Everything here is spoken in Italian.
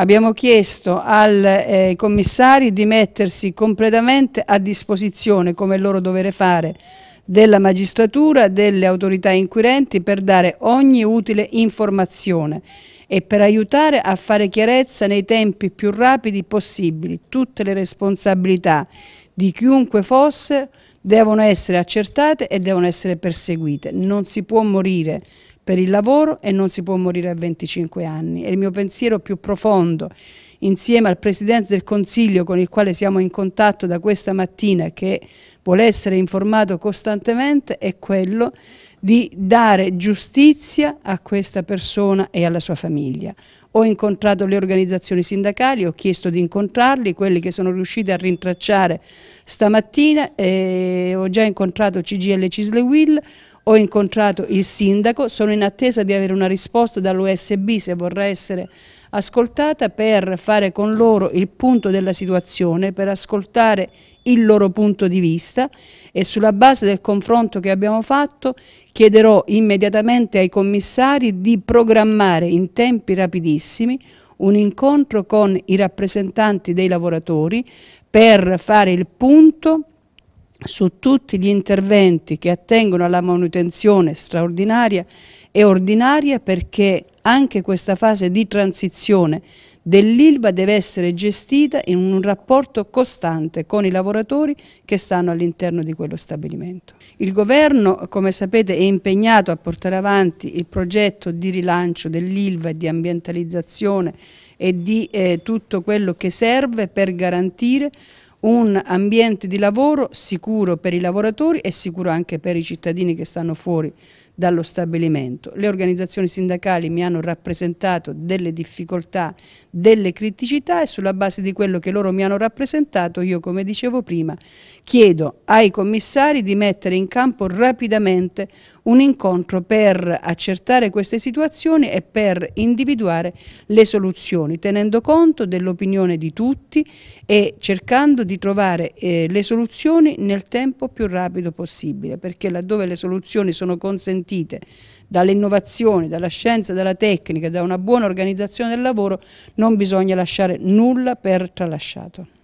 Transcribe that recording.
Abbiamo chiesto ai eh, commissari di mettersi completamente a disposizione, come è loro dovere fare, della magistratura, delle autorità inquirenti per dare ogni utile informazione e per aiutare a fare chiarezza nei tempi più rapidi possibili. Tutte le responsabilità di chiunque fosse devono essere accertate e devono essere perseguite. Non si può morire per il lavoro e non si può morire a 25 anni. È il mio pensiero più profondo insieme al Presidente del Consiglio con il quale siamo in contatto da questa mattina che vuole essere informato costantemente è quello di dare giustizia a questa persona e alla sua famiglia. Ho incontrato le organizzazioni sindacali, ho chiesto di incontrarli, quelli che sono riusciti a rintracciare stamattina, eh, ho già incontrato CGL Cislewill, ho incontrato il sindaco, sono in attesa di avere una risposta dall'USB se vorrà essere ascoltata per fare con loro il punto della situazione, per ascoltare il loro punto di vista e sulla base del confronto che abbiamo fatto chiederò immediatamente ai commissari di programmare in tempi rapidissimi un incontro con i rappresentanti dei lavoratori per fare il punto su tutti gli interventi che attengono alla manutenzione straordinaria e ordinaria perché anche questa fase di transizione dell'ILVA deve essere gestita in un rapporto costante con i lavoratori che stanno all'interno di quello stabilimento. Il governo, come sapete, è impegnato a portare avanti il progetto di rilancio dell'ILVA e di ambientalizzazione e di eh, tutto quello che serve per garantire un ambiente di lavoro sicuro per i lavoratori e sicuro anche per i cittadini che stanno fuori dallo stabilimento. Le organizzazioni sindacali mi hanno rappresentato delle difficoltà, delle criticità e sulla base di quello che loro mi hanno rappresentato io, come dicevo prima, chiedo ai commissari di mettere in campo rapidamente un incontro per accertare queste situazioni e per individuare le soluzioni, tenendo conto dell'opinione di tutti e cercando di trovare eh, le soluzioni nel tempo più rapido possibile, perché laddove le soluzioni sono consentite consentite dall'innovazione, dalla scienza, dalla tecnica, da una buona organizzazione del lavoro, non bisogna lasciare nulla per tralasciato.